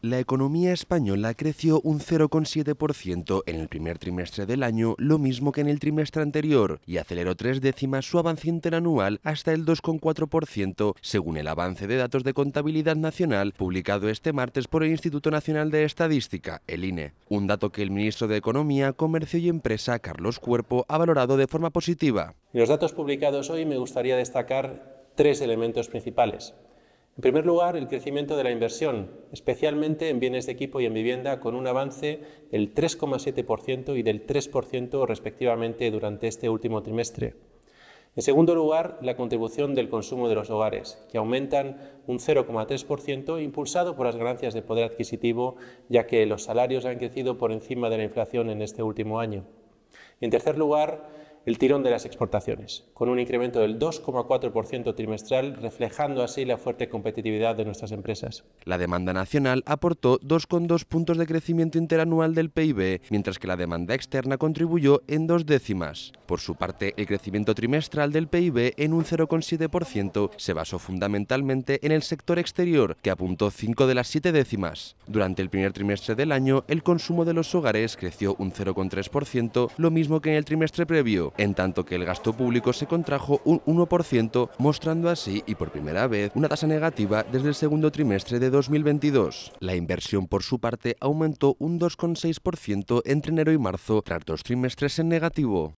La economía española creció un 0,7% en el primer trimestre del año, lo mismo que en el trimestre anterior, y aceleró tres décimas su avance interanual hasta el 2,4%, según el avance de datos de contabilidad nacional publicado este martes por el Instituto Nacional de Estadística, el INE. Un dato que el ministro de Economía, Comercio y Empresa, Carlos Cuerpo, ha valorado de forma positiva. En los datos publicados hoy me gustaría destacar tres elementos principales. En primer lugar, el crecimiento de la inversión, especialmente en bienes de equipo y en vivienda, con un avance del 3,7% y del 3% respectivamente durante este último trimestre. En segundo lugar, la contribución del consumo de los hogares, que aumentan un 0,3%, impulsado por las ganancias de poder adquisitivo, ya que los salarios han crecido por encima de la inflación en este último año. en tercer lugar, el tirón de las exportaciones, con un incremento del 2,4% trimestral, reflejando así la fuerte competitividad de nuestras empresas. La demanda nacional aportó 2,2 puntos de crecimiento interanual del PIB, mientras que la demanda externa contribuyó en dos décimas. Por su parte, el crecimiento trimestral del PIB en un 0,7% se basó fundamentalmente en el sector exterior, que apuntó 5 de las siete décimas. Durante el primer trimestre del año, el consumo de los hogares creció un 0,3%, lo mismo que en el trimestre previo en tanto que el gasto público se contrajo un 1%, mostrando así y por primera vez una tasa negativa desde el segundo trimestre de 2022. La inversión, por su parte, aumentó un 2,6% entre enero y marzo, tras dos trimestres en negativo.